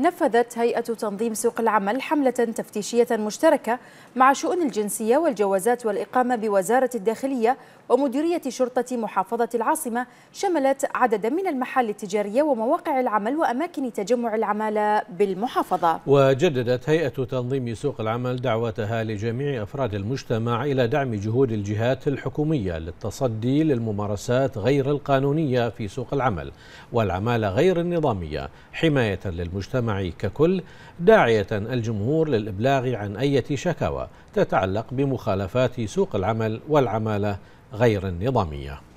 نفذت هيئة تنظيم سوق العمل حملة تفتيشية مشتركة مع شؤون الجنسية والجوازات والإقامة بوزارة الداخلية ومديرية شرطة محافظة العاصمة شملت عددا من المحال التجارية ومواقع العمل وأماكن تجمع العمالة بالمحافظة وجددت هيئة تنظيم سوق العمل دعوتها لجميع أفراد المجتمع إلى دعم جهود الجهات الحكومية للتصدي للممارسات غير القانونية في سوق العمل والعمالة غير النظامية حماية للمجتمع المجتمعي ككل داعية الجمهور للإبلاغ عن أي شكاوى تتعلق بمخالفات سوق العمل والعمالة غير النظاميه